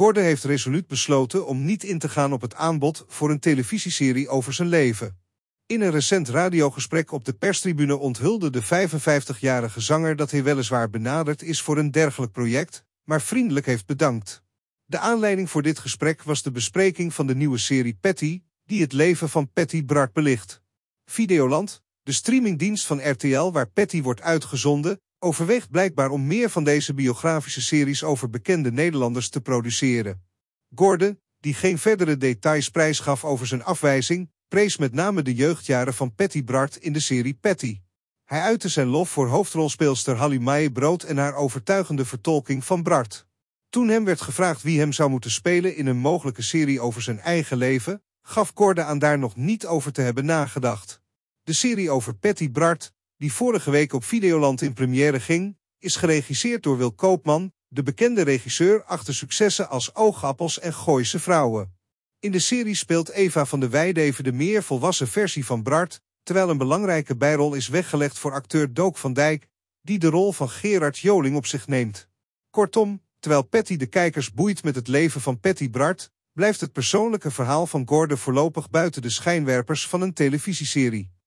Gordon heeft resoluut besloten om niet in te gaan op het aanbod voor een televisieserie over zijn leven. In een recent radiogesprek op de perstribune onthulde de 55-jarige zanger dat hij weliswaar benaderd is voor een dergelijk project, maar vriendelijk heeft bedankt. De aanleiding voor dit gesprek was de bespreking van de nieuwe serie Patty, die het leven van Patty Brart belicht. Videoland, de streamingdienst van RTL waar Patty wordt uitgezonden, overweegt blijkbaar om meer van deze biografische series over bekende Nederlanders te produceren. Gordon, die geen verdere details prijsgaf over zijn afwijzing, prees met name de jeugdjaren van Patty Bart in de serie Patty. Hij uitte zijn lof voor hoofdrolspeelster Hallie Brood en haar overtuigende vertolking van Bart. Toen hem werd gevraagd wie hem zou moeten spelen in een mogelijke serie over zijn eigen leven, gaf Gordon aan daar nog niet over te hebben nagedacht. De serie over Patty Bart, die vorige week op Videoland in première ging, is geregisseerd door Wil Koopman, de bekende regisseur achter successen als Oogappels en Gooise Vrouwen. In de serie speelt Eva van de Weideven even de meer volwassen versie van Bart, terwijl een belangrijke bijrol is weggelegd voor acteur Dook van Dijk, die de rol van Gerard Joling op zich neemt. Kortom, terwijl Patty de kijkers boeit met het leven van Patty Bart, blijft het persoonlijke verhaal van Gordon voorlopig buiten de schijnwerpers van een televisieserie.